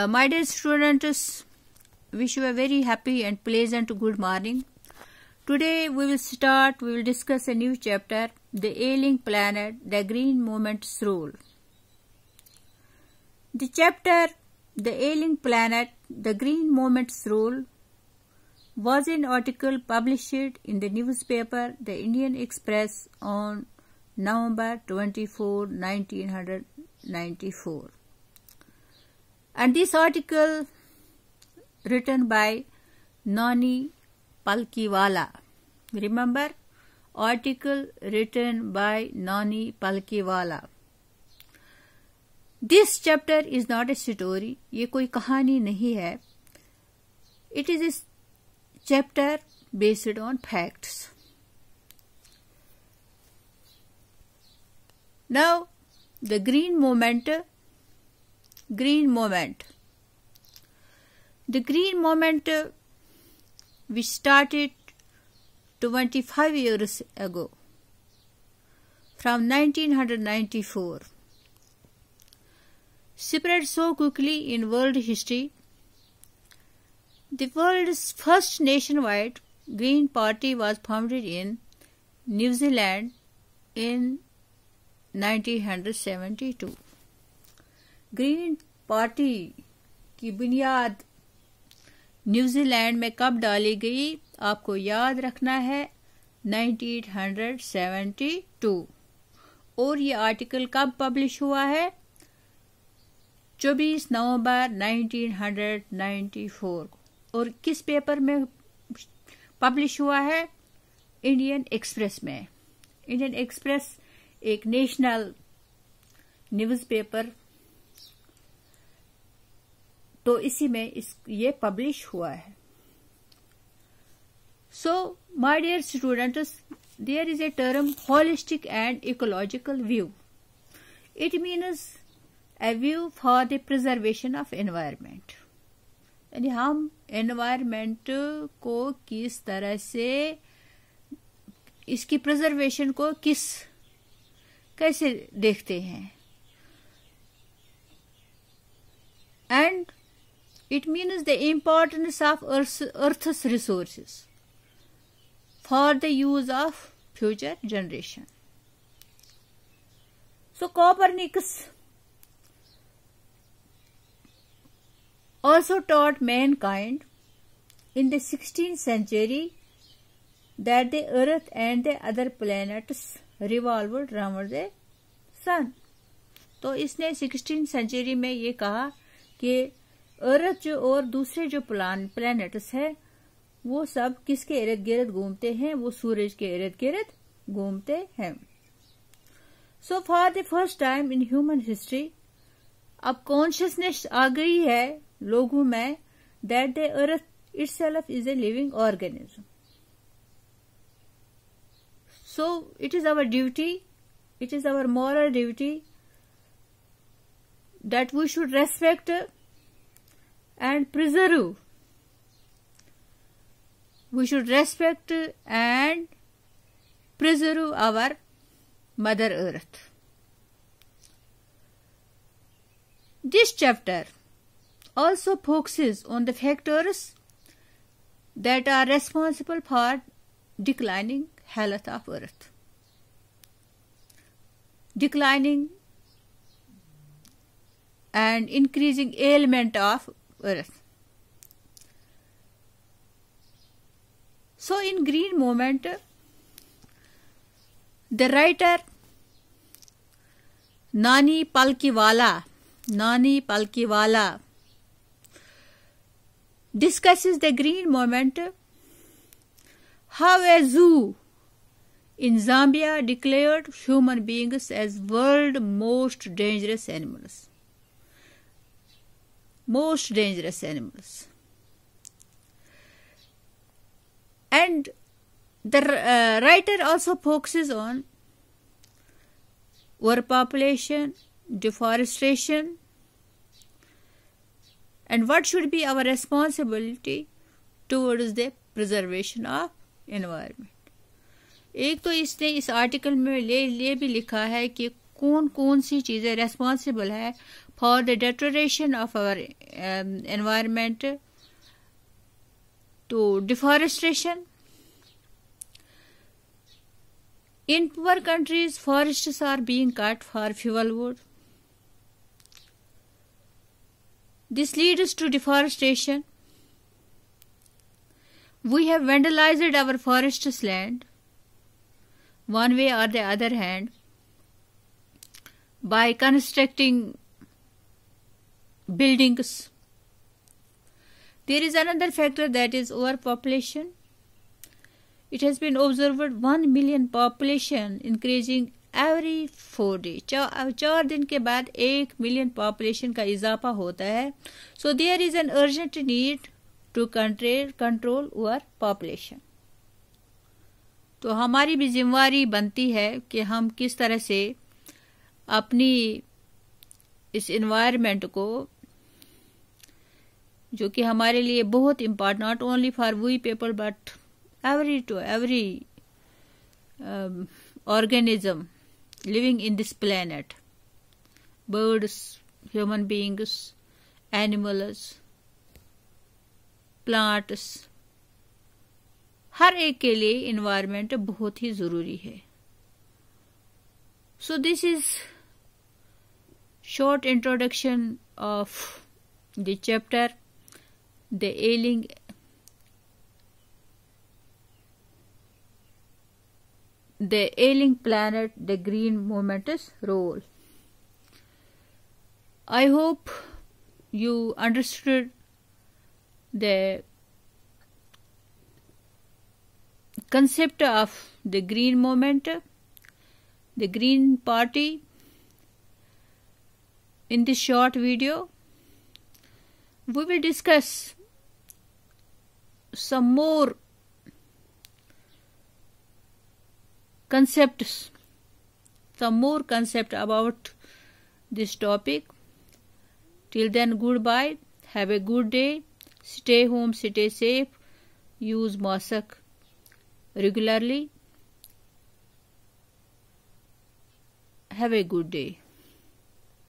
Uh, my dear students, wish you a very happy and pleasant good morning. Today we will start, we will discuss a new chapter, The Ailing Planet, The Green Moment's Role. The chapter, The Ailing Planet, The Green Moment's Role was an article published in the newspaper The Indian Express on November 24, 1994. And this article written by Noni Palkiwala. Remember? Article written by Noni Palkiwala. This chapter is not a story. Ye koi kahani nahi hai. It is a chapter based on facts. Now, the green momentum green movement. The green movement uh, which started 25 years ago from 1994 spread so quickly in world history. The world's first nationwide Green Party was founded in New Zealand in 1972. Green Party की बुनियाद New Zealand में कब डाली गई आपको याद रखना है 1972 और ये आर्टिकल कब पब्लिश हुआ है 24 नवंबर 1994 और किस पेपर में पब्लिश हुआ है इंडियन एक्सप्रेस में इंडियन एक्सप्रेस एक नेशनल न्यूज़पेपर तो इसी में इस ये पब्लिश हुआ है so my dear students there is a term holistic and ecological view it means a view for the preservation of environment यानी हम एनवायरमेंट को किस तरह से इसकी प्रिजर्वेशन को किस कैसे देखते हैं and It means the importance of Earth's, Earth's resources for the use of future generation. So Copernicus also taught mankind in the 16th century that the earth and the other planets revolved around the sun. तो इसने 16 century में ये कहा कि अर्थ जो और दूसरे जो प्लान प्लैनेट्स है वो सब किसके इर्द गिर्द घूमते हैं वो सूरज के इर्द गिर्द घूमते हैं so for the first time in human history अब कॉन्शियसनेस आ गई है लोगों में that the earth itself is a living organism so it is our duty it is our moral duty that we should respect and preserve. We should respect and preserve our Mother Earth. This chapter also focuses on the factors that are responsible for declining health of Earth. Declining and increasing ailment of earth. So in green Moment, the writer Nani Palkiwala, Nani Palkiwala discusses the green Moment. how a zoo in Zambia declared human beings as world most dangerous animals most dangerous animals. And the uh, writer also focuses on overpopulation, deforestation, and what should be our responsibility towards the preservation of environment. एक तो इसने इस article में ले लिए भी लिखा है कि कौन कौन सी चीजें रेस्पॉन्सिबल है for the deterioration of our environment तो deforestation in poor countries forest are being cut for fuel wood this leads to deforestation we have vandalised our forest land one way or the other hand by constructing buildings. There is another factor that is overpopulation. It has been observed 1 million population increasing every 4 four day din ke baad 1 million population ka izafa hota hai so there is an urgent need to control control over population तो हमारी भी जिम्मेवारी बनती है कि हम किस तरह से अपनी इस इन्वायरमेंट को जो कि हमारे लिए बहुत import not only for we people but every to every organism living in this planet birds human beings animals plants हर एक के लिए इन्वायरमेंट बहुत ही ज़रूरी है so this is Short introduction of the chapter The Ailing The Ailing Planet The Green Momentous Role. I hope you understood the concept of the green moment the green party in this short video, we will discuss some more concepts, some more concept about this topic. Till then, goodbye. Have a good day. Stay home, stay safe. Use mask regularly. Have a good day.